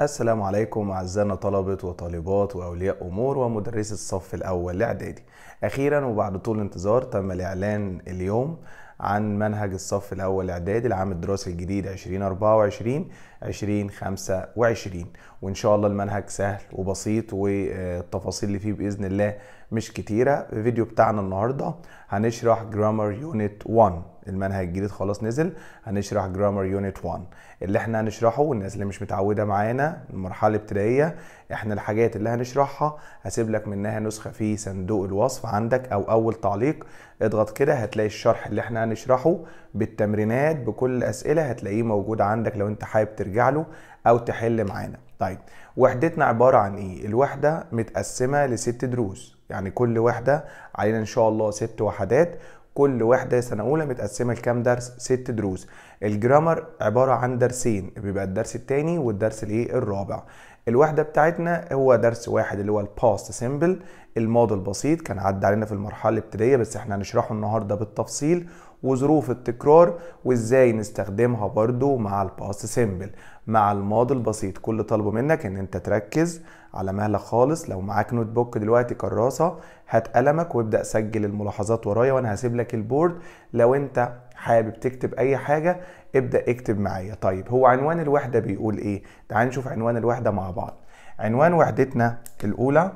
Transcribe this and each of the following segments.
السلام عليكم أعزائنا طلبة وطالبات وأولياء أمور ومدرسي الصف الأول لإعدادي أخيرا وبعد طول انتظار تم الإعلان اليوم عن منهج الصف الأول إعدادي العام الدراسي الجديد 2024 2025 وان شاء الله المنهج سهل وبسيط والتفاصيل اللي فيه باذن الله مش كتيره في الفيديو بتاعنا النهارده هنشرح جرامر يونت 1 المنهج الجديد خلاص نزل هنشرح جرامر يونت 1 اللي احنا هنشرحه والناس اللي مش متعوده معانا المرحله الابتدائيه احنا الحاجات اللي هنشرحها هسيب لك منها نسخه في صندوق الوصف عندك او اول تعليق اضغط كده هتلاقي الشرح اللي احنا هنشرحه بالتمرينات بكل الاسئله هتلاقيه موجود عندك لو انت حابب ترجع له او تحل معانا طيب وحدتنا عباره عن ايه الوحده متقسمه لست دروس يعني كل وحده علينا ان شاء الله ست وحدات كل وحدة سنة أولى متقسمة لكام درس؟ ست دروس. الجرامر عبارة عن درسين بيبقى الدرس التاني والدرس الإيه؟ الرابع. الوحدة بتاعتنا هو درس واحد اللي هو الباست سيمبل الماضي البسيط كان عدى علينا في المرحلة الابتدائية بس احنا هنشرحه النهاردة بالتفصيل وظروف التكرار وازاي نستخدمها برضو مع الباست سيمبل مع الماضي البسيط كل طالبه منك ان انت تركز على مهلك خالص لو معاك نوت بوك دلوقتي كراسه هات قلمك وابدا سجل الملاحظات ورايا وانا هسيب لك البورد لو انت حابب تكتب اي حاجه ابدا اكتب معايا طيب هو عنوان الوحده بيقول ايه تعال نشوف عنوان الوحده مع بعض عنوان وحدتنا الاولى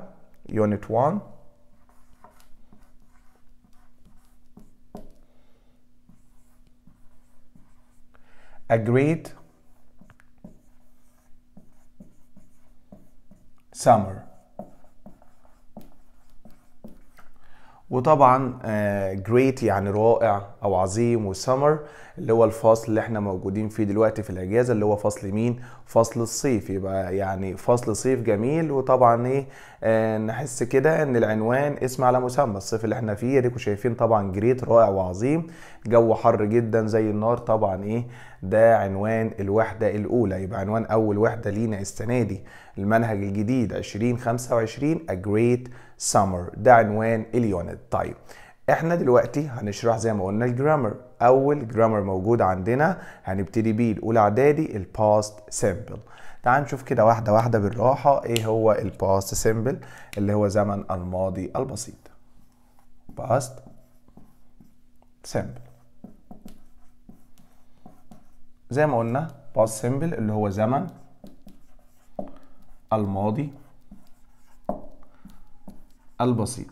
يونت 1 agreed summer وطبعا جريت آه، يعني رائع او عظيم وسمر اللي هو الفصل اللي احنا موجودين فيه دلوقتي في الاجازه اللي هو فصل مين فصل الصيف يبقى يعني فصل صيف جميل وطبعا ايه آه نحس كده ان العنوان اسم على مسمى الصيف اللي احنا فيه اديكوا شايفين طبعا جريت رائع وعظيم جو حر جدا زي النار طبعا ايه ده عنوان الوحده الاولى يبقى عنوان اول وحده لينا السنه دي المنهج الجديد 2025 A Great summer ده عنوان اليونت طيب احنا دلوقتي هنشرح زي ما قلنا الجرامر اول جرامر موجود عندنا هنبتدي بيه الاولى اعدادي الباست سيمبل تعال نشوف كده واحده واحده بالراحه ايه هو الباست سيمبل اللي هو زمن الماضي البسيط باست سيمبل زي ما قلنا باست سيمبل اللي هو زمن الماضي البسيط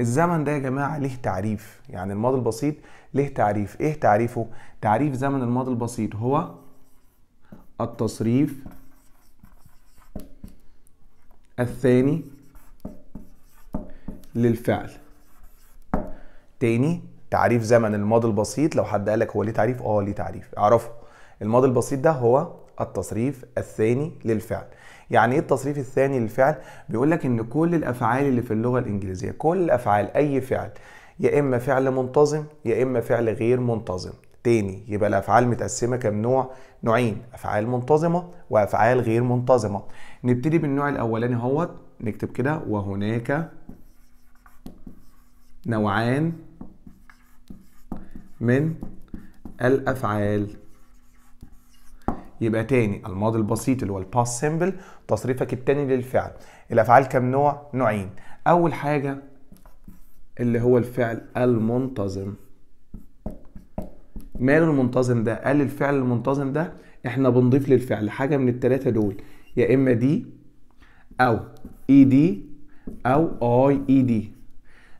الزمن ده يا جماعة ليه تعريف يعني الماضي البسيط ليه تعريف ايه تعريفه تعريف زمن الماضي البسيط هو التصريف الثاني للفعل تاني تعريف زمن الماضي البسيط لو حد قالك هو ليه تعريف اه ليه تعريف اعرفه الماضي البسيط ده هو التصريف الثاني للفعل يعني ايه التصريف الثاني للفعل بيقول لك ان كل الافعال اللي في اللغه الانجليزيه كل الافعال اي فعل يا اما فعل منتظم يا اما فعل غير منتظم تاني يبقى الافعال متقسمه كم نوع نوعين افعال منتظمه وافعال غير منتظمه نبتدي بالنوع الاولاني اهوت نكتب كده وهناك نوعان من الافعال يبقى تاني الماضي البسيط اللي هو الباست سيمبل تصريفك التاني للفعل الافعال كم نوع نوعين اول حاجه اللي هو الفعل المنتظم ماله المنتظم ده قال الفعل المنتظم ده احنا بنضيف للفعل حاجه من التلاتة دول يا اما دي او اي دي او اي اي دي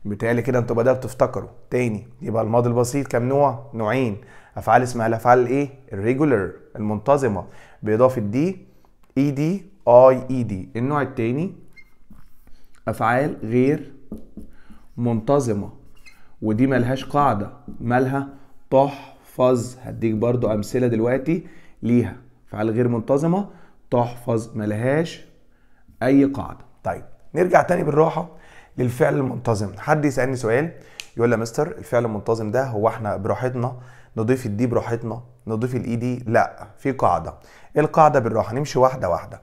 بالتالي كده انتوا بدأتوا تفتكروا تاني يبقى الماضي البسيط كم نوع نوعين افعال اسمها الافعال الايه الريجولر المنتظمه باضافه دي اي دي اي اي دي النوع الثاني افعال غير منتظمه ودي ملهاش قاعده مالها تحفظ هديك برضو امثله دلوقتي ليها افعال غير منتظمه تحفظ ملهاش اي قاعده طيب نرجع تاني بالراحه للفعل المنتظم حد يسالني سؤال يقول لي يا مستر الفعل المنتظم ده هو احنا براحتنا نضيف الدي براحتنا نضيف الاي دي لا في قاعده ايه القاعده بالراحه نمشي واحده واحده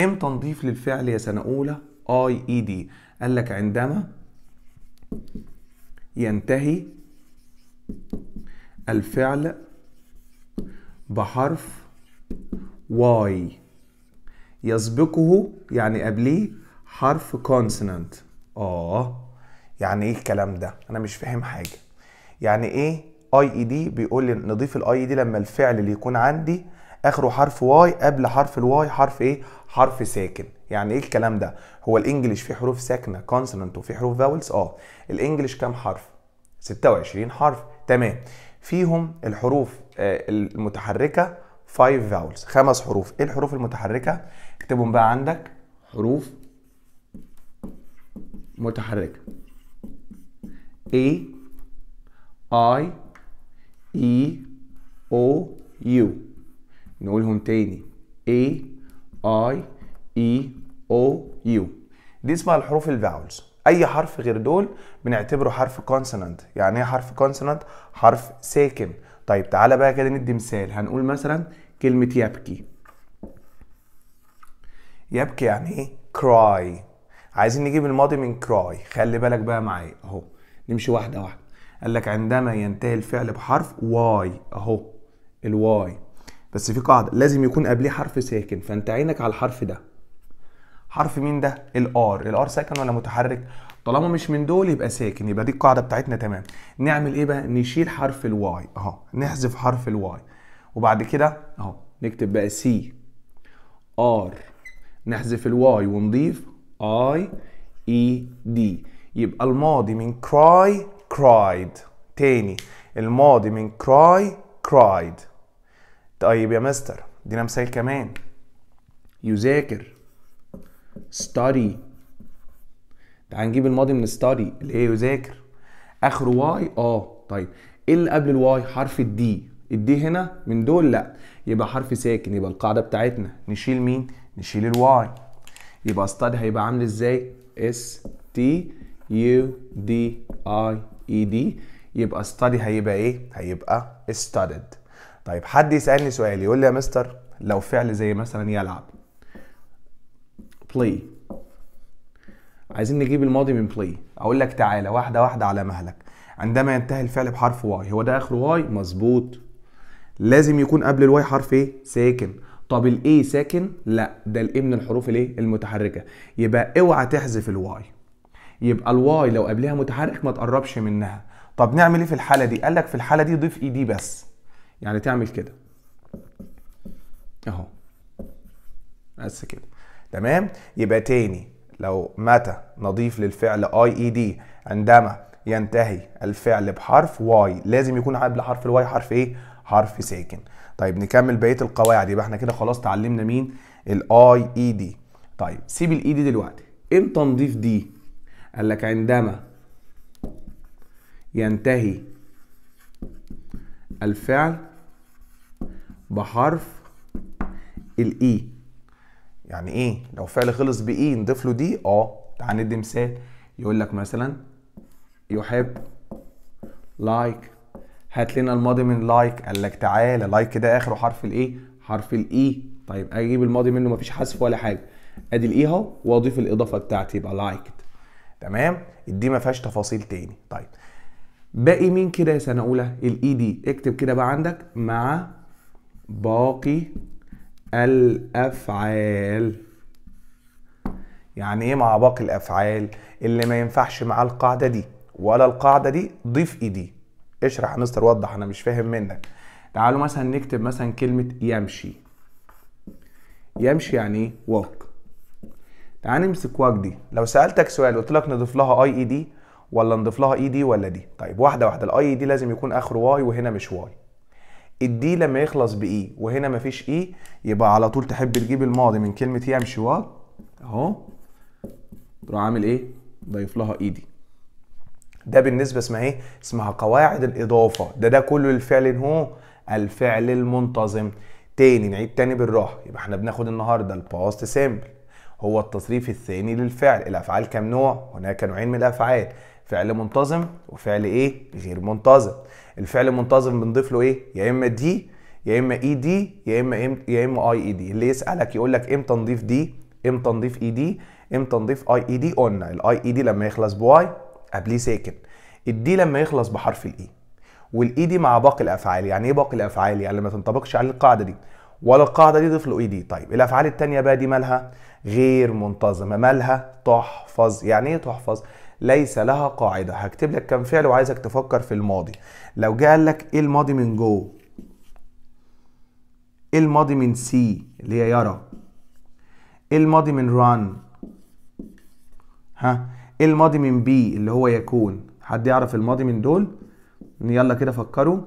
امتى نضيف للفعل يا سنه اولى اي اي دي قال لك عندما ينتهي الفعل بحرف واي يسبقه يعني قبليه حرف كونسوننت اه يعني ايه الكلام ده انا مش فاهم حاجه يعني ايه اي اي دي بيقول لي نضيف الاي اي دي e لما الفعل اللي يكون عندي اخره حرف واي قبل حرف الواي حرف ايه حرف ساكن يعني ايه الكلام ده هو الانجليش فيه حروف ساكنه كونسوننت وفيه حروف فاولز اه الانجليش كام حرف 26 حرف تمام فيهم الحروف آه، المتحركه 5 فاولز خمس حروف ايه الحروف المتحركه اكتبهم بقى عندك حروف متحركه A I E O U نقولهم تاني A I E O U دي اسمها الحروف الفاولز اي حرف غير دول بنعتبره حرف كونسونانت يعني ايه حرف كونسونانت حرف ساكن طيب تعالى بقى كده ندي مثال هنقول مثلا كلمه يبكي يبكي يعني ايه كراي عايزين نجيب الماضي من كراي خلي بالك بقى معايا اهو نمشي واحده واحده قال لك عندما ينتهي الفعل بحرف واي اهو الواي بس في قاعده لازم يكون قبليه حرف ساكن فانت عينك على الحرف ده حرف مين ده الار الار ساكن ولا متحرك طالما مش من دول يبقى ساكن يبقى دي القاعده بتاعتنا تمام نعمل ايه بقى نشيل حرف الواي اهو نحذف حرف الواي وبعد كده اهو نكتب بقى سي ار نحذف الواي ونضيف اي اي دي يبقى الماضي من cry cried تاني الماضي من cry cried طيب يا مستر دينا مثال كمان يذاكر study تعال نجيب الماضي من study اللي هي يذاكر اخره واي اه طيب ايه اللي قبل الواي حرف الدي الدي هنا من دول لا يبقى حرف ساكن يبقى القاعده بتاعتنا نشيل مين نشيل الواي يبقى study هيبقى عامل ازاي اس تي يو دي اي اي e دي يبقى study هيبقى ايه؟ هيبقى studied. طيب حد يسالني سؤال يقول لي يا مستر لو فعل زي مثلا يلعب play عايزين نجيب الماضي من play اقول لك تعالى واحده واحده على مهلك عندما ينتهي الفعل بحرف واي هو ده اخر واي مظبوط لازم يكون قبل الواي حرف ايه ساكن طب الاي ساكن لا ده الايه من الحروف الايه المتحركه يبقى اوعى تحذف الواي يبقى الواي لو قبلها متحرك ما تقربش منها طب نعمل ايه في الحاله دي قال لك في الحاله دي ضيف اي دي بس يعني تعمل كده اهو بس كده تمام يبقى تاني لو متى نضيف للفعل اي اي دي عندما ينتهي الفعل بحرف واي لازم يكون قبل حرف الواي حرف ايه حرف ساكن طيب نكمل بقيه القواعد يبقى احنا كده خلاص اتعلمنا مين الاي اي دي e طيب سيب الاي دي e دلوقتي امتى نضيف دي قال لك عندما ينتهي الفعل بحرف الاي e. يعني ايه لو فعل خلص باي e نضيف له دي اه تعال ندي مثال يقول لك مثلا يحب لايك هات لنا الماضي من لايك قال لك تعالى لايك ده اخره حرف الايه e. حرف الاي طيب اجيب الماضي منه مفيش حذف ولا حاجه ادي الاي اهو واضيف الاضافه بتاعتي يبقى لايك تمام الدي ما فيهاش تفاصيل تاني طيب باقي مين كده يا سنه اولى الاي دي e اكتب كده بقى عندك مع باقي الافعال يعني ايه مع باقي الافعال اللي ما ينفعش معاه القاعده دي ولا القاعده دي ضيف اي e دي اشرح يا مستر وضح انا مش فاهم منك تعالوا مثلا نكتب مثلا كلمه يمشي يمشي يعني ايه walk تعال نمسك واك دي لو سالتك سؤال قلت لك نضيف لها اي اي دي ولا نضيف لها اي e دي e ولا دي طيب واحده واحده الاي اي دي e لازم يكون اخره واي وهنا مش واي الدي لما يخلص باي وهنا مفيش اي يبقى على طول تحب تجيب الماضي من كلمه يمشي واج اهو تروح عامل ايه ضيف لها اي دي ده بالنسبه اسمها ايه اسمها قواعد الاضافه ده ده كله الفعل هو الفعل المنتظم تاني نعيد تاني بالراحه يبقى احنا بناخد النهارده الباست سامبل هو التصريف الثاني للفعل الافعال كم نوع هناك نوعين من الافعال فعل منتظم وفعل ايه غير منتظم الفعل المنتظم بنضيف له ايه يا اما دي يا اما اي e دي يا اما يا اما اي اي دي اللي يسالك يقول لك امتى نضيف دي امتى نضيف اي e دي امتى نضيف اي اي دي اون الاي اي دي لما يخلص بواي قبليه ساكن الدي لما يخلص بحرف الاي e. والاي دي مع باقي الافعال يعني ايه باقي الافعال يعني ما تنطبقش على القاعده دي ولا القاعده دي ضيف له اي دي طيب الافعال الثانيه بقى دي مالها غير منتظمه مالها تحفظ يعني ايه تحفظ ليس لها قاعده هكتب لك كم فعل وعايزك تفكر في الماضي لو جه قال لك ايه الماضي من جو ايه الماضي من سي اللي هي يرى ايه الماضي من ران ها ايه الماضي من بي اللي هو يكون حد يعرف الماضي من دول يلا كده فكروا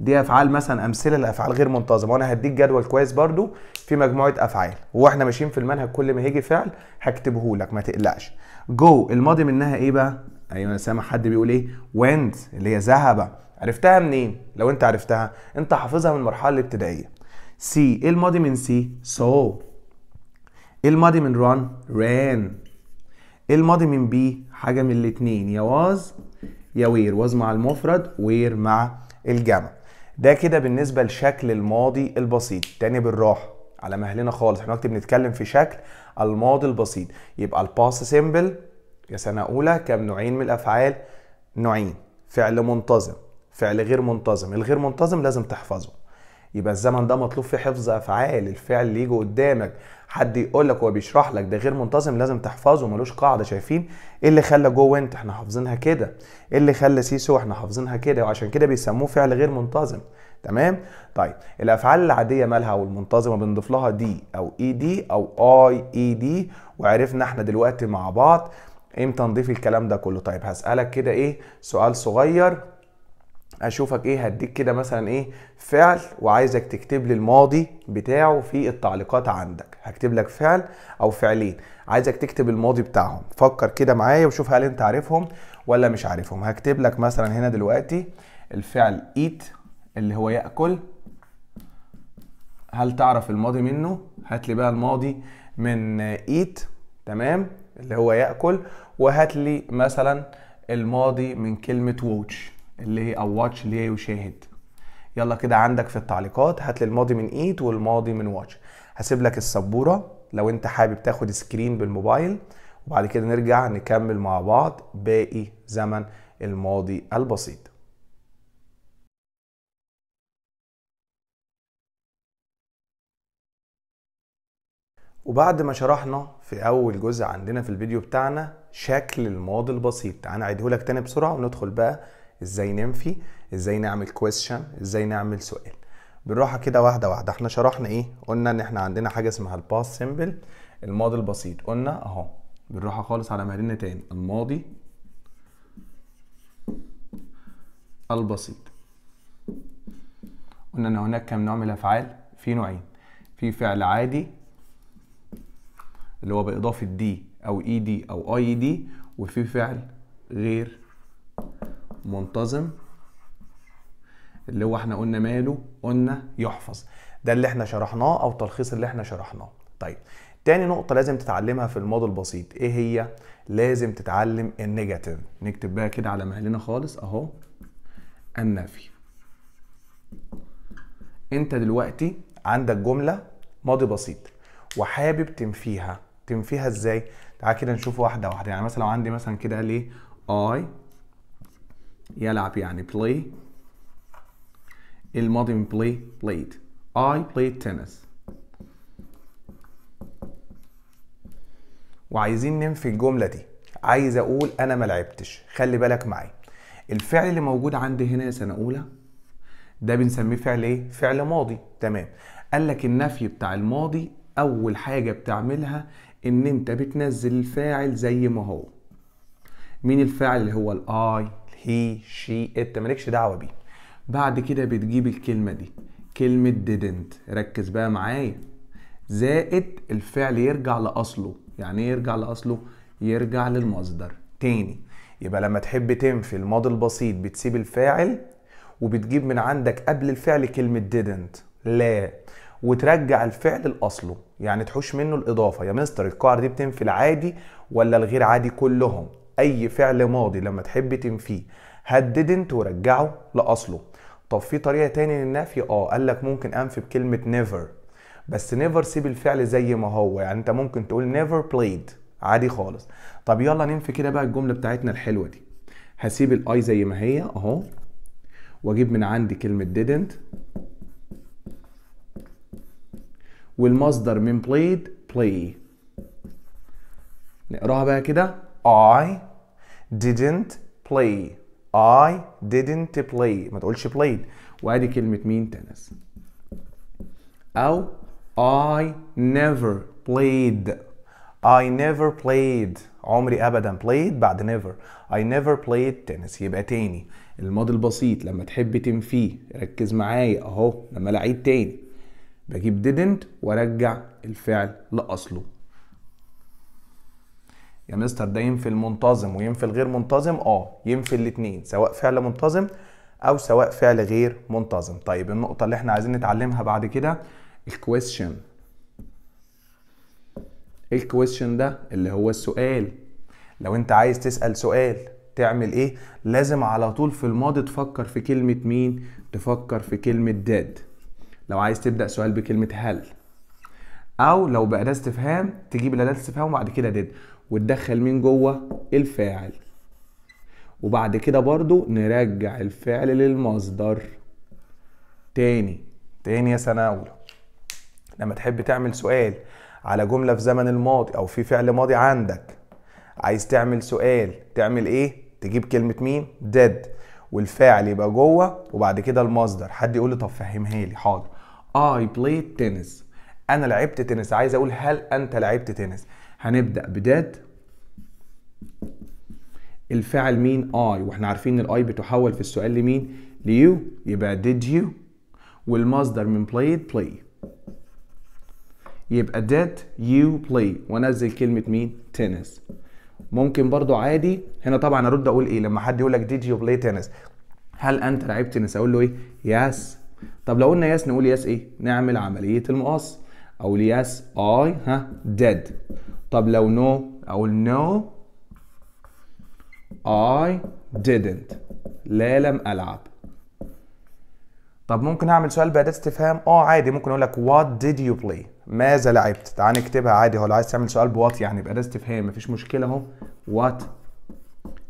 دي افعال مثلا امثله لافعال غير منتظمه وانا هديك جدول كويس برده في مجموعه افعال واحنا ماشيين في المنهج كل ما هيجي فعل هكتبه لك ما تقلقش جو الماضي منها ايه بقى ايوه انا سامع حد بيقول ايه went اللي هي ذهب عرفتها منين لو انت عرفتها انت حافظها من المرحله الابتدائيه سي ايه الماضي من سي سو ايه الماضي من ران ران ايه الماضي من بي حاجه من الاتنين يا واز يا وير واز مع المفرد وير مع الجمع ده كده بالنسبه لشكل الماضي البسيط تاني بالراحه على مهلنا خالص احنا دلوقتي بنتكلم في شكل الماضي البسيط يبقى الباس سيمبل يا سنه اولى كام نوعين من الافعال نوعين فعل منتظم فعل غير منتظم الغير منتظم لازم تحفظه يبقى الزمن ده مطلوب فيه حفظ افعال الفعل اللي يجي قدامك حد يقول لك هو بيشرح لك ده غير منتظم لازم تحفظه ملوش قاعده شايفين ايه اللي خلى جو وانت احنا حافظينها كده ايه اللي خلى سيسو احنا حافظينها كده وعشان كده بيسموه فعل غير منتظم تمام طيب الافعال العاديه مالها والمنتظمه بنضيف لها دي او اي دي او اي اي دي وعرفنا احنا دلوقتي مع بعض امتى نضيف الكلام ده كله طيب هسالك كده ايه سؤال صغير اشوفك ايه هديك كده مثلا ايه فعل وعايزك تكتب لي الماضي بتاعه في التعليقات عندك هكتب لك فعل او فعلين عايزك تكتب الماضي بتاعهم فكر كده معايا وشوف هل انت عارفهم ولا مش عارفهم هكتب لك مثلا هنا دلوقتي الفعل eat اللي هو ياكل هل تعرف الماضي منه هات لي بقى الماضي من eat تمام اللي هو ياكل وهات لي مثلا الماضي من كلمه watch اللي هي او واتش اللي هي يشاهد يلا كده عندك في التعليقات هات لي الماضي من ايت والماضي من واتش هسيب لك السبوره لو انت حابب تاخد سكرين بالموبايل وبعد كده نرجع نكمل مع بعض باقي زمن الماضي البسيط وبعد ما شرحنا في اول جزء عندنا في الفيديو بتاعنا شكل الماضي البسيط هنعيده لك تاني بسرعه وندخل بقى ازاي ننفي ازاي نعمل كويشن ازاي نعمل سؤال بالراحه كده واحده واحده احنا شرحنا ايه قلنا ان احنا عندنا حاجه اسمها الباست سيمبل الماضي البسيط قلنا اهو بالراحه خالص على مهلنا تاني الماضي البسيط قلنا ان هناك كم نوع من الافعال في نوعين في فعل عادي اللي هو باضافه دي او اي e دي او اي دي وفي فعل غير منتظم اللي هو احنا قلنا ماله قلنا يحفظ ده اللي احنا شرحناه او تلخيص اللي احنا شرحناه طيب تاني نقطة لازم تتعلمها في الماضي البسيط ايه هي؟ لازم تتعلم النيجاتيف نكتب بقى كده على مهلنا خالص اهو النفي انت دلوقتي عندك جملة ماضي بسيط وحابب تنفيها تنفيها ازاي؟ تعال كده نشوف واحدة واحدة يعني مثلا لو عندي مثلا كده قال ايه يلعب يعني play الماضي من play played I played tennis وعايزين ننفي الجملة دي عايز أقول أنا ما لعبتش خلي بالك معايا الفعل اللي موجود عندي هنا يا سنة أولى ده بنسميه فعل إيه؟ فعل ماضي تمام قال لك النفي بتاع الماضي أول حاجة بتعملها إن أنت بتنزل الفاعل زي ما هو مين الفاعل اللي هو الآي هي شي ات مالكش دعوه بيه بعد كده بتجيب الكلمه دي كلمه didn't ركز بقى معايا زائد الفعل يرجع لاصله يعني ايه يرجع لاصله يرجع للمصدر تاني يبقى لما تحب تنفي الماضي البسيط بتسيب الفاعل وبتجيب من عندك قبل الفعل كلمه didn't لا وترجع الفعل لاصله يعني تحوش منه الاضافه يا مستر القاعده دي بتنفي العادي ولا الغير عادي كلهم اي فعل ماضي لما تحب تنفيه هددنت didn't ورجعه لاصله طب في طريقه تاني للنفي اه قال لك ممكن انفي بكلمه نيفر بس نيفر سيب الفعل زي ما هو يعني انت ممكن تقول نيفر بلايد عادي خالص طب يلا ننفي كده بقى الجمله بتاعتنا الحلوه دي هسيب الاي زي ما هي اهو واجيب من عندي كلمه didn't والمصدر من played play نقراها بقى كده I didn't play I didn't play ما تقولش played وادي كلمة مين تنس أو I never played I never played عمري أبدا played بعد never I never played tennis يبقى تاني الماضي البسيط لما تحب تنفيه ركز معايا أهو لما لعيد تاني بجيب didn't وارجع الفعل لأصله يعني يا مستر ده ينفي المنتظم وينفي الغير منتظم اه ينفي الاثنين سواء فعل منتظم او سواء فعل غير منتظم طيب النقطه اللي احنا عايزين نتعلمها بعد كده الكويشن إيه الكويشن ده اللي هو السؤال لو انت عايز تسال سؤال تعمل ايه لازم على طول في الماضي تفكر في كلمه مين تفكر في كلمه داد لو عايز تبدا سؤال بكلمه هل او لو باداه استفهام تجيب الاداه استفهام وبعد كده ديد وتدخل مين جوه الفاعل وبعد كده برضو نرجع الفعل للمصدر تاني تاني يا سنة أولى لما تحب تعمل سؤال على جملة في زمن الماضي أو في فعل ماضي عندك عايز تعمل سؤال تعمل إيه؟ تجيب كلمة مين؟ dead والفاعل يبقى جوه وبعد كده المصدر حد يقول لي طب فهمها لي حاضر I played tennis أنا لعبت تنس عايز أقول هل أنت لعبت تنس هنبدأ بداد الفعل مين اي واحنا عارفين ان الاي بتحول في السؤال لمين ليو يبقى did you والمصدر من played play يبقى did you play وانزل كلمه مين تنس ممكن برضو عادي هنا طبعا ارد اقول ايه لما حد يقول لك did you play tennis هل انت لعبت تنس اقول له ايه يس طب لو قلنا يس نقول يس ايه نعمل عمليه المقص اقول يس اي ها ديد طب لو نو no, اقول نو اي ديدنت لا لم العب طب ممكن اعمل سؤال باداة استفهام اه عادي ممكن اقول لك وات ديد يو بلاي ماذا لعبت تعال نكتبها عادي هو لو عايز تعمل سؤال بوات يعني باداة استفهام مفيش مشكله اهو وات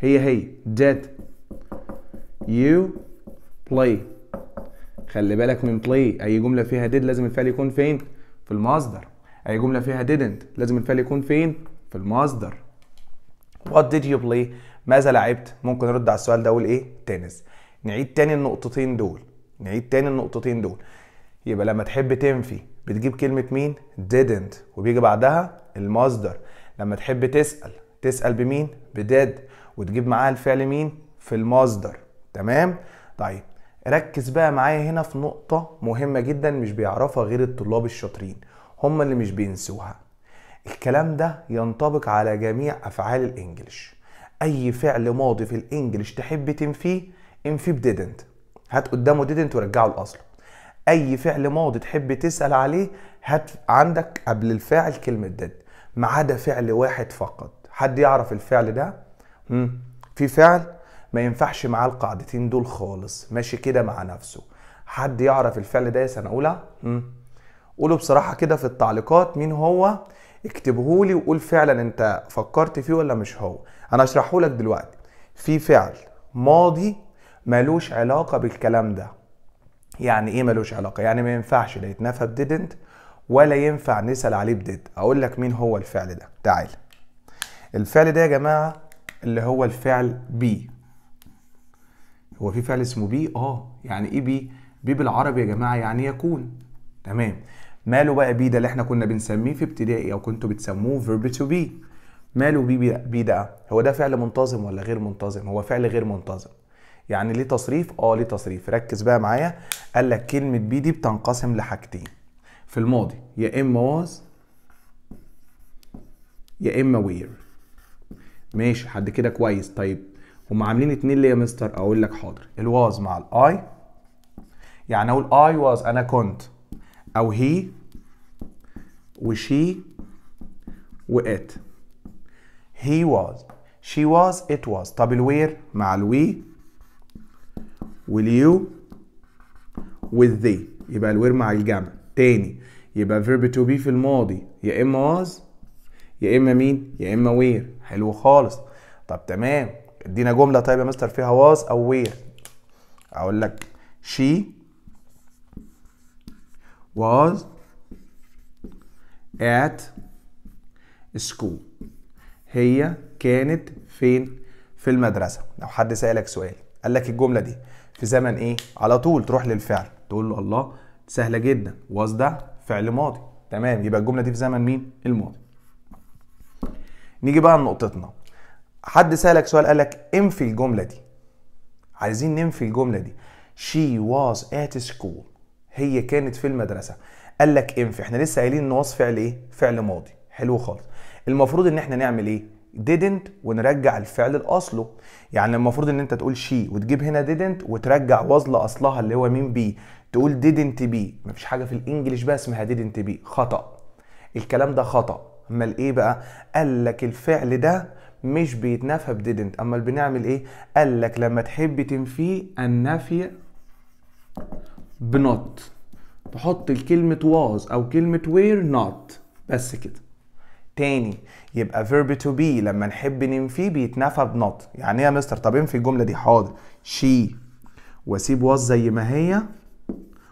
هي هي ديد يو بلاي خلي بالك من بلاي اي جمله فيها ديد لازم الفعل يكون فين في المصدر اي جمله فيها didn't لازم الفعل يكون فين في المصدر what did you play ماذا لعبت ممكن ارد على السؤال ده اقول ايه تنس نعيد تاني النقطتين دول نعيد تاني النقطتين دول يبقى لما تحب تنفي بتجيب كلمه مين didn't وبيجي بعدها المصدر لما تحب تسال تسال بمين بديد وتجيب معاها الفعل مين في المصدر تمام طيب ركز بقى معايا هنا في نقطة مهمة جدا مش بيعرفها غير الطلاب الشاطرين هم اللي مش بينسوها الكلام ده ينطبق على جميع أفعال الإنجليش أي فعل ماضي في الإنجليش تحب تنفيه انفيه بديدنت هات قدامه didn't ورجعه الأصل أي فعل ماضي تحب تسأل عليه هات عندك قبل الفاعل كلمة did ما عدا فعل واحد فقط حد يعرف الفعل ده؟ في فعل ما ينفعش معاه القاعدتين دول خالص ماشي كده مع نفسه حد يعرف الفعل ده يا سنه اولى قولوا بصراحه كده في التعليقات مين هو اكتبهولي وقول فعلا انت فكرت فيه ولا مش هو انا لك دلوقتي في فعل ماضي ملوش علاقه بالكلام ده يعني ايه ملوش علاقه يعني ما ينفعش لا يتنفى بديدنت ولا ينفع نسال عليه بديد اقول لك مين هو الفعل ده تعال الفعل ده يا جماعه اللي هو الفعل بي هو في فعل اسمه بي اه يعني ايه بي بي بالعربي يا جماعه يعني يكون تمام ماله بقى بي ده اللي احنا كنا بنسميه في ابتدائي او كنتوا بتسموه فيرب تو بي ماله بي بي ده هو ده فعل منتظم ولا غير منتظم هو فعل غير منتظم يعني ليه تصريف اه ليه تصريف ركز بقى معايا قال لك كلمه بي دي بتنقسم لحاجتين في الماضي يا اما واز يا اما وير ماشي حد كده كويس طيب هم عاملين اتنين ليه يا مستر اقول لك حاضر الواز مع الاي يعني اقول اي واز انا كنت او هي وشي وات هي was she was it was طب الوير مع الوي واليو والذي يبقى الوير مع الجمع تاني يبقى verb to be في الماضي يا اما was يا اما مين يا اما وير حلو خالص طب تمام ادينا جمله طيب يا مستر فيها واز او وير اقول لك شي was at school هي كانت فين في المدرسة لو حد سألك سؤال قال لك الجملة دي في زمن ايه على طول تروح للفعل تقول له الله سهلة جدا was ده فعل ماضي تمام يبقى الجملة دي في زمن مين الماضي نيجي بقى لنقطتنا حد سالك سؤال قالك انفي إيه الجمله دي عايزين ننفي الجمله دي she was at school هي كانت في المدرسه قال لك انفي إيه احنا لسه قايلين ان وصف فعل ايه فعل ماضي حلو خالص المفروض ان احنا نعمل ايه didn't ونرجع الفعل لاصله يعني المفروض ان انت تقول she وتجيب هنا didn't وترجع وز لاصلها اللي هو مين بي تقول didn't be مفيش حاجه في الانجليش بقى اسمها didn't be خطا الكلام ده خطا امال ايه بقى قال لك الفعل ده مش بيتنفى بديدنت امال بنعمل ايه قال لك لما تحب تنفيه النفي بنوت تحط الكلمة was أو كلمة were not بس كده تاني يبقى verb to be لما نحب ننفيه بيتنفى بنوت يعني ايه يا مستر طب انفي الجملة دي حاضر she واسيب was زي ما هي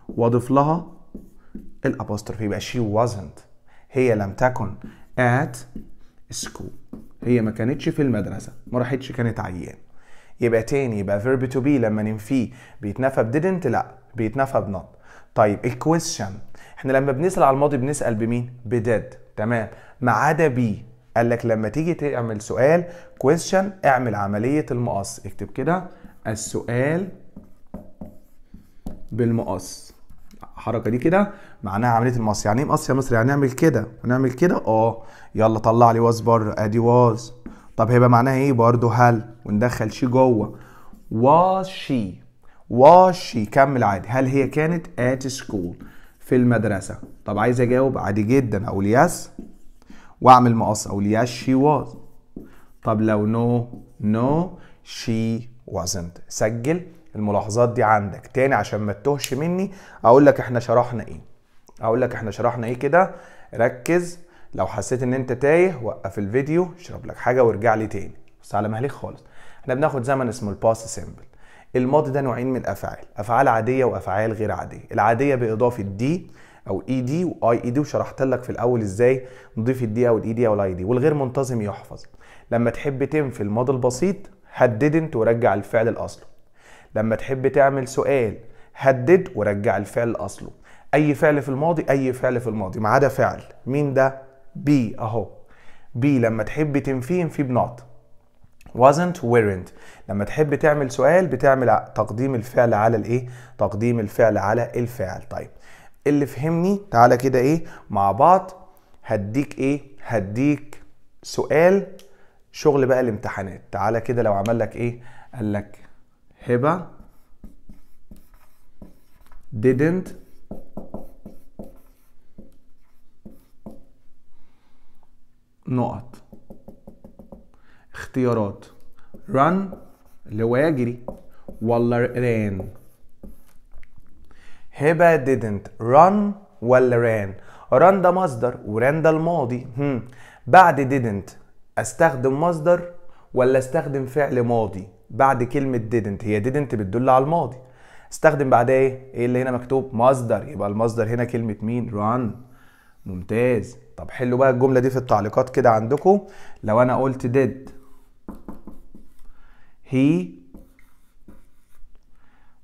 واضيف لها الابوستروفي يبقى she wasn't هي لم تكن at school هي ما كانتش في المدرسه ما راحتش كانت عيان يبقى تاني يبقى verb to be لما ننفيه بيتنفى ب didn't لا بيتنفى ب not طيب الكويشن احنا لما بنسال على الماضي بنسال بمين did تمام ما عدا بي قال لك لما تيجي تعمل سؤال كويشن اعمل عمليه المقص اكتب كده السؤال بالمقص الحركه دي كده معناها عمليه المقص يعني ايه مقص يا مصر يعني نعمل كده ونعمل كده اه يلا طلع لي واز بره ادي واز طب هيبقى معناها ايه برده هل وندخل شي جوه واز شي واز شي كمل عادي هل هي كانت ات سكول في المدرسه طب عايز اجاوب عادي جدا اقول يس واعمل مقص اقول يس شي واز طب لو نو نو شي wasn't سجل الملاحظات دي عندك تاني عشان ما تتوهش مني اقول لك احنا شرحنا ايه اقول لك احنا شرحنا ايه كده ركز لو حسيت ان انت تايه وقف الفيديو اشرب لك حاجه وارجع لي تاني بس على مهلك خالص احنا بناخد زمن اسمه الباس سيمبل الماضي ده نوعين من الافعال افعال عاديه وافعال غير عاديه العاديه باضافه دي او اي دي واي اي دي وشرحت لك في الاول ازاي نضيف الدي او الاي دي او الاي دي والغير منتظم يحفظ لما تحب تنفي الماضي البسيط حدد انت ورجع الفعل لاصله لما تحب تعمل سؤال هدد ورجع الفعل لاصله اي فعل في الماضي اي فعل في الماضي ما عدا فعل مين ده بي اهو بي لما تحب تنفيه في بنوت wasn't weren't لما تحب تعمل سؤال بتعمل تقديم الفعل على الايه تقديم الفعل على الفعل طيب اللي فهمني تعالى كده ايه مع بعض هديك ايه هديك سؤال شغل بقى الامتحانات تعالى كده لو عمل لك ايه قال لك هبة didn't نقط اختيارات run اللي هو يجري ولا ran هبة didn't run ولا ran ران ده مصدر وران ده الماضي هم. بعد didn't استخدم مصدر ولا استخدم فعل ماضي بعد كلمة didn't هي didn't بتدل على الماضي استخدم بعدها ايه؟ ايه اللي هنا مكتوب؟ مصدر يبقى المصدر هنا كلمة مين؟ run ممتاز طب حلوا بقى الجملة دي في التعليقات كده عندكم لو أنا قلت did he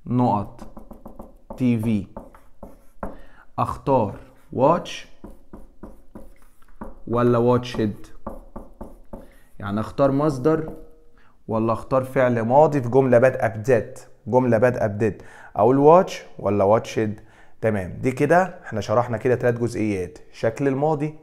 نقط تي في اختار واتش ولا watched يعني اختار مصدر ولا اختار فعل ماضي في جمله بادئه بذات جمله بادئه بذات اقول واتش ولا واتشد تمام دي كده احنا شرحنا كده ثلاث جزئيات شكل الماضي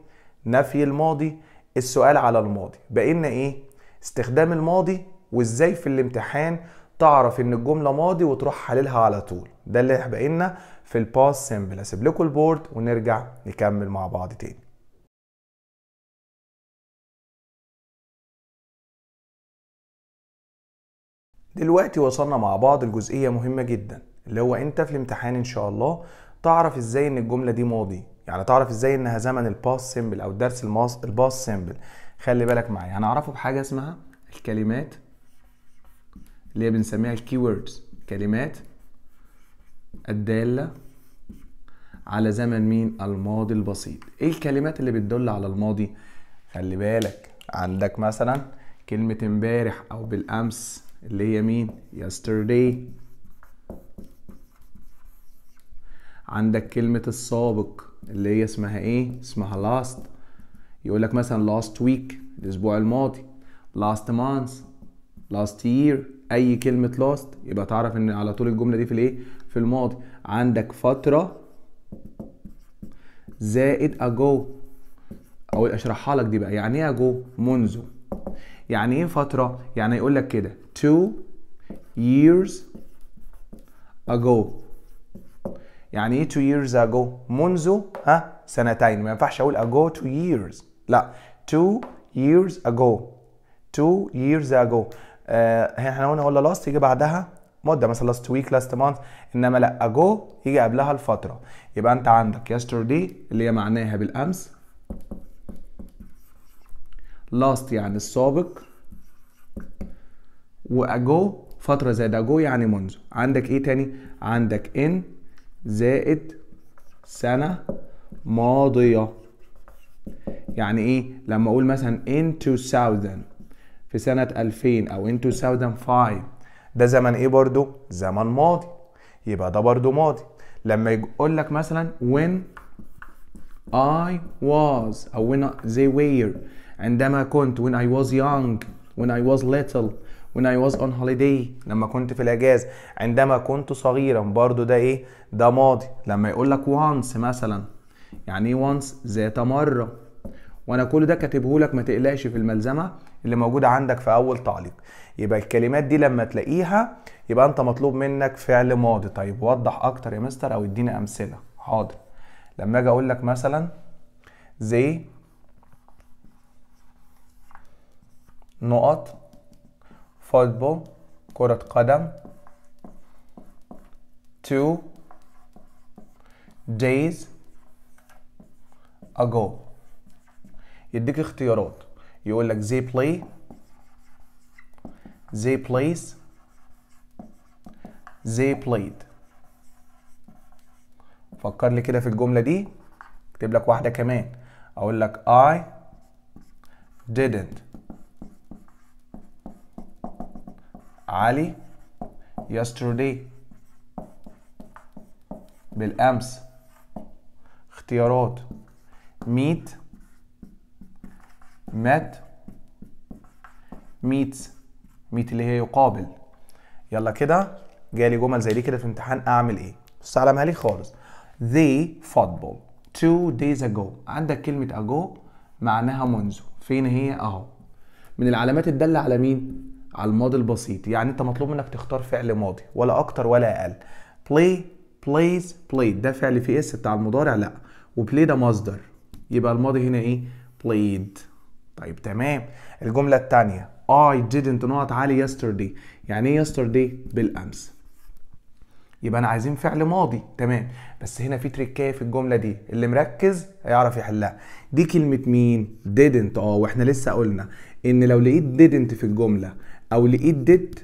نفي الماضي السؤال على الماضي بقينا ايه استخدام الماضي وازاي في الامتحان تعرف ان الجمله ماضي وتروح حللها على طول ده اللي بقينا في الباس سيمبل اسيب لكم البورد ونرجع نكمل مع بعض تاني دلوقتي وصلنا مع بعض لجزئيه مهمه جدا اللي هو انت في الامتحان ان شاء الله تعرف ازاي ان الجمله دي ماضي يعني تعرف ازاي انها زمن الباس سيمبل او الدرس الماس الباس سيمبل خلي بالك معايا هنعرفه بحاجه اسمها الكلمات اللي هي بنسميها الكي ووردز كلمات الداله على زمن مين الماضي البسيط ايه الكلمات اللي بتدل على الماضي خلي بالك عندك مثلا كلمه امبارح او بالامس اللي هي مين yesterday عندك كلمة السابق اللي هي اسمها ايه اسمها last يقول لك مثلا last week الاسبوع الماضي last month last year اي كلمة last يبقى تعرف ان على طول الجملة دي في الايه في الماضي عندك فترة زائد ago او اشرحها لك دي بقى يعني ايه ago منذ يعني ايه فترة يعني يقول لك كده two years ago يعني ايه two years ago منذ ها سنتين ما ينفعش اقول ago two years لا two years ago two years ago آه احنا قلنا ولا last يجي بعدها مده مثلا last week last month انما لا ago يجي قبلها الفتره يبقى انت عندك yesterday اللي هي معناها بالامس last يعني السابق واجو فترة زائد اجو يعني منذ عندك ايه تاني عندك ان زائد سنة ماضية يعني ايه لما اقول مثلا in 2000 في سنة 2000 او in 2005 ده زمن ايه برضو زمن ماضي يبقى ده برضو ماضي لما يقول لك مثلا when I was أو when they were عندما كنت when I was young when I was little when I was on holiday لما كنت في الاجازه عندما كنت صغيرا برضو ده ايه ده ماضي لما يقول لك once مثلا يعني ايه once ذات مره وانا كل ده كاتبه لك ما تقلقش في الملزمه اللي موجوده عندك في اول تعليق يبقى الكلمات دي لما تلاقيها يبقى انت مطلوب منك فعل ماضي طيب وضح اكتر يا مستر او اديني امثله حاضر لما اجي اقول لك مثلا زي نقط فوتبول كرة قدم two days ago يديك اختيارات يقول لك they play they plays they played فكر لي كده في الجملة دي اكتب لك واحدة كمان اقول لك I didn't علي yesterday بالأمس اختيارات meet met meets meet اللي هي يقابل يلا كده جالي جمل زي دي كده في امتحان اعمل ايه بص علمها لي خالص they football two days ago عندك كلمة ago معناها منذ فين هي اهو من العلامات الدالة على مين على الماضي البسيط يعني انت مطلوب منك تختار فعل ماضي ولا اكتر ولا اقل play plays played ده فعل في اس بتاع المضارع لا وبلاي ده مصدر يبقى الماضي هنا ايه played طيب تمام الجمله الثانيه I didn't نقط عالي yesterday يعني ايه yesterday بالامس يبقى انا عايزين فعل ماضي تمام بس هنا في تريكايه في الجمله دي اللي مركز هيعرف يحلها دي كلمه مين didn't اه واحنا لسه قلنا ان لو لقيت didn't في الجمله او لقيت ديد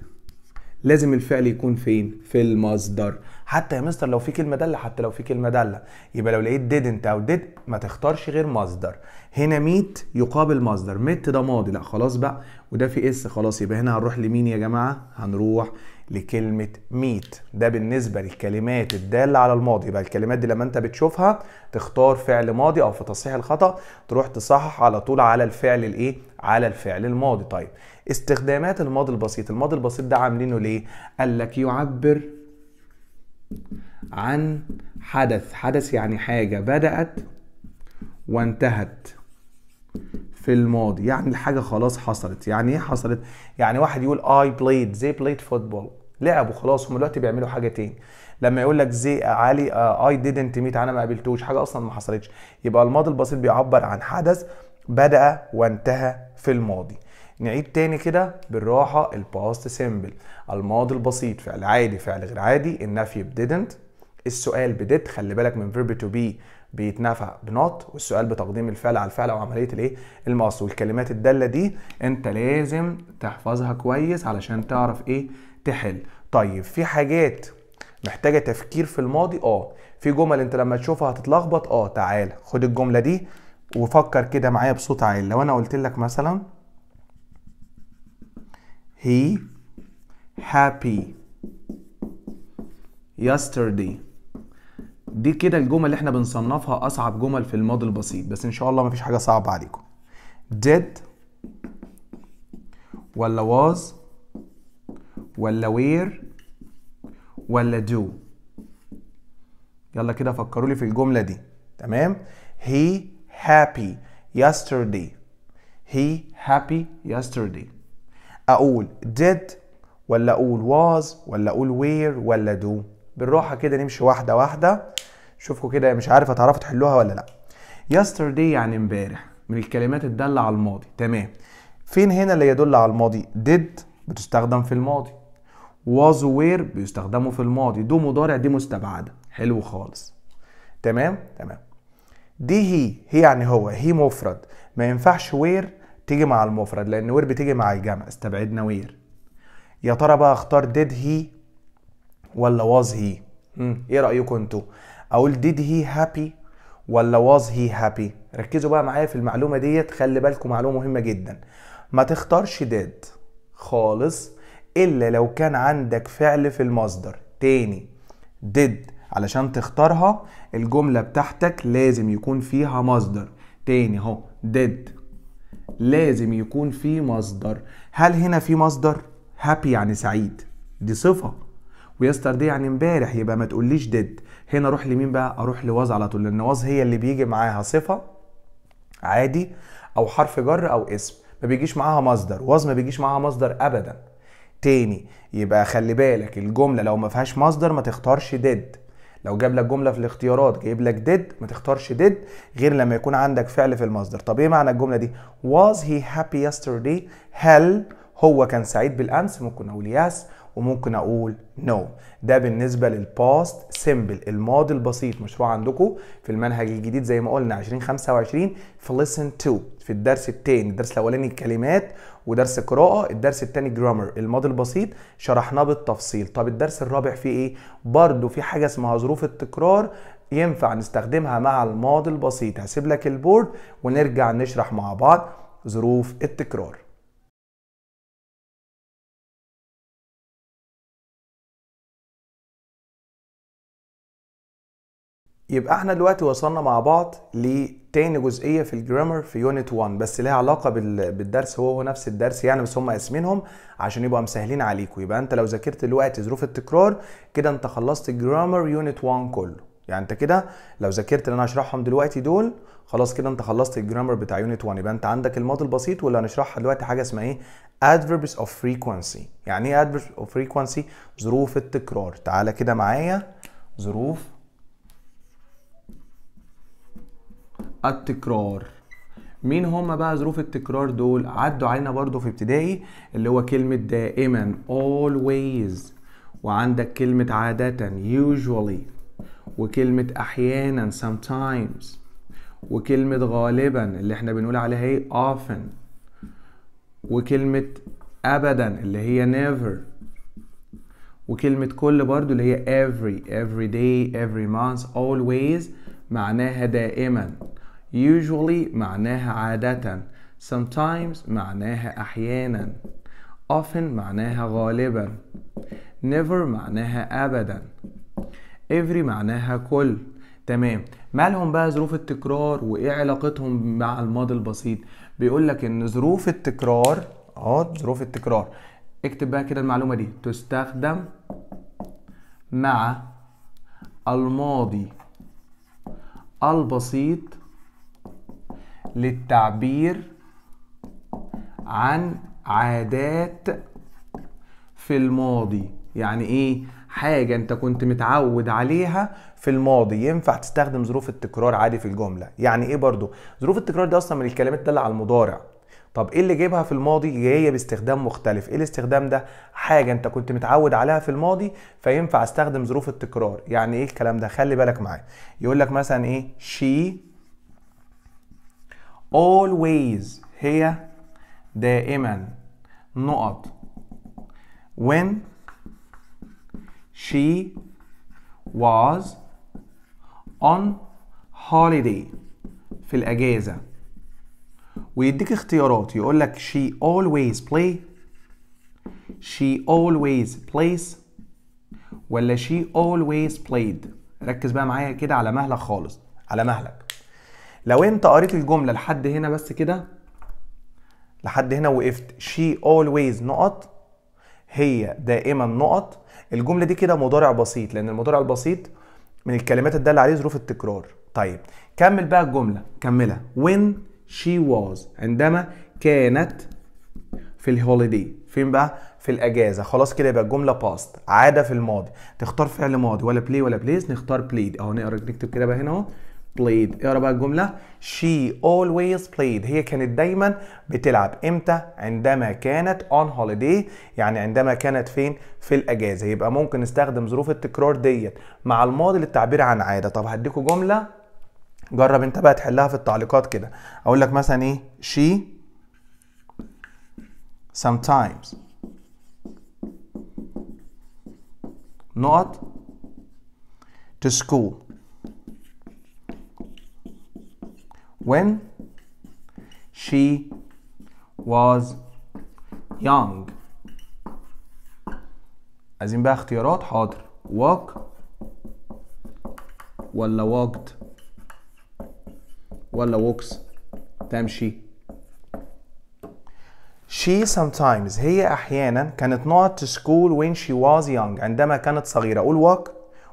لازم الفعل يكون فين في المصدر حتى يا مستر لو في كلمه داله حتى لو في كلمه داله يبقى لو لقيت ديد انت او ديد ما تختارش غير مصدر هنا ميت يقابل مصدر مت ده ماضي لا خلاص بقى وده في اس خلاص يبقى هنا هنروح لمين يا جماعه هنروح لكلمه ميت ده بالنسبه للكلمات الداله على الماضي يبقى الكلمات دي لما انت بتشوفها تختار فعل ماضي او في تصحيح الخطا تروح تصحح على طول على الفعل الايه على الفعل الماضي طيب استخدامات الماضي البسيط الماضي البسيط ده عاملينه ليه قال لك يعبر عن حدث حدث يعني حاجة بدأت وانتهت في الماضي يعني الحاجة خلاص حصلت يعني ايه حصلت يعني واحد يقول I played they played football لعبوا خلاص هم دلوقتي بيعملوا حاجة تاني لما يقول لك زي علي اي ديدنت ميت انا ما قابلتوش حاجه اصلا ما حصلتش يبقى الماضي البسيط بيعبر عن حدث بدا وانتهى في الماضي نعيد تاني كده بالراحة الباست سيمبل الماضي البسيط فعل عادي فعل غير عادي النفي بديدنت السؤال بديت خلي بالك من فيرب تو بي بيتنفى بنوت والسؤال بتقديم الفعل على الفعل او عمليه الايه الماس والكلمات الداله دي انت لازم تحفظها كويس علشان تعرف ايه تحل طيب في حاجات محتاجه تفكير في الماضي اه في جمل انت لما تشوفها هتتلخبط اه تعال خد الجمله دي وفكر كده معايا بصوت عالي لو انا قلت لك مثلا he happy yesterday دي كده الجمل اللي احنا بنصنفها اصعب جمل في الماضي البسيط بس ان شاء الله مفيش حاجه صعبه عليكم did ولا was ولا where ولا do يلا كده فكروا لي في الجمله دي تمام he happy yesterday he happy yesterday اقول did ولا اقول was ولا اقول where ولا do بالراحه كده نمشي واحده واحده شوفوا كده مش عارف هتعرفوا تحلوها ولا لا yesterday يعني امبارح من الكلمات الدالة على الماضي تمام فين هنا اللي يدل على الماضي did بتستخدم في الماضي was where بيستخدموا في الماضي دو مضارع دي مستبعدة حلو خالص تمام تمام دي هي هي يعني هو هي مفرد ما ينفعش وير تيجي مع المفرد لان وير بتيجي مع الجمع استبعدنا وير يا ترى بقى اختار ديد هي ولا واز هي ايه رايكم انتوا اقول ديد هي هابي ولا واز هي هابي ركزوا بقى معايا في المعلومه ديت خلي بالكم معلومه مهمه جدا ما تختارش ديد خالص الا لو كان عندك فعل في المصدر تاني ديد علشان تختارها الجمله بتاعتك لازم يكون فيها مصدر تاني اهو ديد لازم يكون في مصدر هل هنا في مصدر هابي يعني سعيد دي صفه ويستر دي يعني امبارح يبقى ما تقوليش ديد هنا اروح لمين بقى اروح لواز على طول لان واز هي اللي بيجي معاها صفه عادي او حرف جر او اسم ما بيجيش معاها مصدر واز ما بيجيش معاها مصدر ابدا تاني يبقى خلي بالك الجمله لو ما فيهاش مصدر ما تختارش ديد لو جاب لك جمله في الاختيارات جايب لك ديد ما تختارش ديد غير لما يكون عندك فعل في المصدر طب ايه معنى الجمله دي was he happy yesterday هل هو كان سعيد بالامس ممكن اقول yes وممكن اقول نو no. ده بالنسبه للباست سيمبل الماضي البسيط مشروع عندكم في المنهج الجديد زي ما قلنا 2025 في لسن تو في الدرس الثاني الدرس الاولاني الكلمات ودرس قراءه الدرس الثاني جرامر الماضي البسيط شرحناه بالتفصيل طب الدرس الرابع فيه ايه برضه في حاجه اسمها ظروف التكرار ينفع نستخدمها مع الماضي البسيط هسيب لك البورد ونرجع نشرح مع بعض ظروف التكرار يبقى احنا دلوقتي وصلنا مع بعض لتاني جزئيه في الجرامر في يونت 1 بس ليها علاقه بالدرس هو هو نفس الدرس يعني بس هم اسمينهم عشان يبقوا مسهلين عليكم يبقى انت لو ذاكرت دلوقتي ظروف التكرار كده انت خلصت الجرامر يونت 1 كله يعني انت كده لو ذاكرت اللي انا هشرحهم دلوقتي دول خلاص كده انت خلصت الجرامر بتاع يونت 1 يبقى انت عندك الماضي البسيط واللي هنشرحها دلوقتي حاجه اسمها ايه adverbs of frequency يعني ايه adverbs of frequency ظروف التكرار تعالى كده معايا ظروف التكرار مين هما بقى ظروف التكرار دول عدوا علينا برضو في ابتدائي اللي هو كلمة دائما always وعندك كلمة عادة usually وكلمة أحيانا sometimes وكلمة غالبا اللي احنا بنقول عليها ايه often وكلمة أبدا اللي هي never وكلمة كل برضو اللي هي every every day every month always معناها دائما usually معناها عادة sometimes معناها أحيانا often معناها غالبا never معناها أبدا every معناها كل تمام مالهم بقى ظروف التكرار وايه علاقتهم مع الماضي البسيط بيقول لك ان ظروف التكرار اه ظروف التكرار اكتب بقى كده المعلومه دي تستخدم مع الماضي البسيط للتعبير عن عادات في الماضي يعني ايه حاجه انت كنت متعود عليها في الماضي ينفع تستخدم ظروف التكرار عادي في الجمله يعني ايه برضو ظروف التكرار دي اصلا من الكلمات داله على المضارع طب ايه اللي جايبها في الماضي جايه باستخدام مختلف ايه الاستخدام ده حاجه انت كنت متعود عليها في الماضي فينفع استخدم ظروف التكرار يعني ايه الكلام ده خلي بالك معايا يقول لك مثلا ايه she always هي دائما نقط when she was on holiday في الأجازة ويديك اختيارات يقول لك she always play she always plays ولا she always played ركز بقى معايا كده على مهلك خالص على مهلك لو انت قريت الجمله لحد هنا بس كده لحد هنا وقفت شي اولويز نقط هي دائما نقط الجمله دي كده مضارع بسيط لان المضارع البسيط من الكلمات الداله عليه ظروف التكرار طيب كمل بقى الجمله كملها when she was عندما كانت في الهوليدي فين بقى في الاجازه خلاص كده يبقى الجمله باست عاده في الماضي تختار فعل ماضي ولا بلاي play ولا بليز نختار بليد اهو نقرا نكتب كده بقى هنا اهو played اقرا بقى الجمله she always played هي كانت دايما بتلعب امتى عندما كانت on holiday يعني عندما كانت فين في الاجازه يبقى ممكن نستخدم ظروف التكرار ديت مع الماضي للتعبير عن عاده طب هديكوا جمله جرب انت بقى تحلها في التعليقات كده اقول لك مثلا ايه she sometimes not to school when she was young عايزين بقى اختيارات حاضر walk ولا walked ولا walks تمشي She sometimes هي أحيانا كانت not to school when she was young عندما كانت صغيرة أقول walk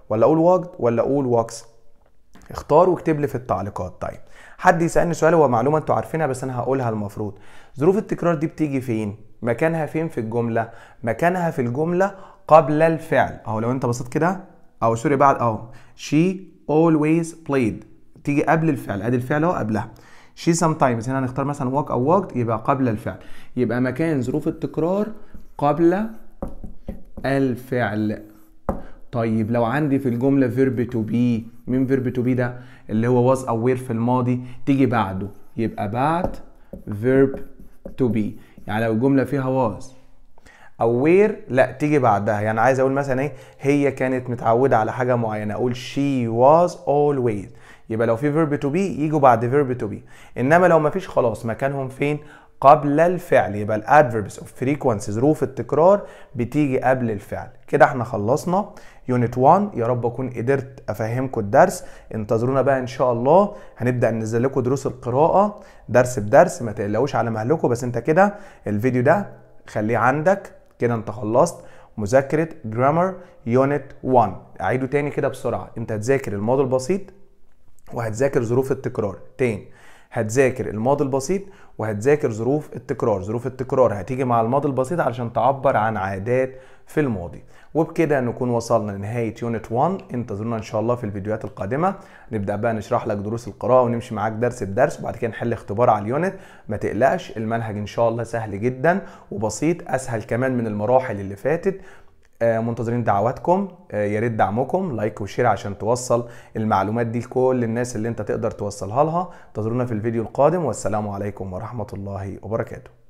ولا أقول walked ولا أقول walks اختار واكتب لي في التعليقات طيب حد يسالني سؤال هو معلومه انتوا عارفينها بس انا هقولها المفروض ظروف التكرار دي بتيجي فين مكانها فين في الجمله مكانها في الجمله قبل الفعل اهو لو انت بصيت كده او سوري بعد اهو she always played تيجي قبل الفعل ادي الفعل اهو قبلها she sometimes هنا هنختار مثلا walk او walked يبقى قبل الفعل يبقى مكان ظروف التكرار قبل الفعل طيب لو عندي في الجمله verb to be مين verb to be ده اللي هو was aware في الماضي تيجي بعده يبقى بعد verb to be يعني لو الجملة فيها was aware لا تيجي بعدها يعني عايز اقول مثلا ايه هي كانت متعودة على حاجة معينة اقول she was always يبقى لو في verb to be يجوا بعد verb to be انما لو مفيش خلاص مكانهم فين قبل الفعل يبقى الادفيربس اوف فريكوانسي ظروف التكرار بتيجي قبل الفعل كده احنا خلصنا يونت 1 يا رب اكون قدرت افهمكم الدرس انتظرونا بقى ان شاء الله هنبدا ننزل لكم دروس القراءه درس بدرس ما تقلقوش على مهلكم بس انت كده الفيديو ده خليه عندك كده انت خلصت مذاكره جرامر يونت 1 اعيده تاني كده بسرعه انت هتذاكر الماضي البسيط وهتذاكر ظروف التكرار تاني هتذاكر الماضي البسيط وهتذاكر ظروف التكرار ظروف التكرار هتيجي مع الماضي البسيط علشان تعبر عن عادات في الماضي وبكده نكون وصلنا لنهاية يونت 1 انتظرونا ان شاء الله في الفيديوهات القادمة نبدأ بقى نشرح لك دروس القراءة ونمشي معاك درس بدرس وبعد كده نحل اختبار على اليونت ما تقلقش المنهج ان شاء الله سهل جدا وبسيط اسهل كمان من المراحل اللي فاتت آه، منتظرين دعواتكم آه، يا ريت دعمكم لايك وشير عشان توصل المعلومات دي لكل الناس اللي انت تقدر توصلها لها انتظرونا في الفيديو القادم والسلام عليكم ورحمه الله وبركاته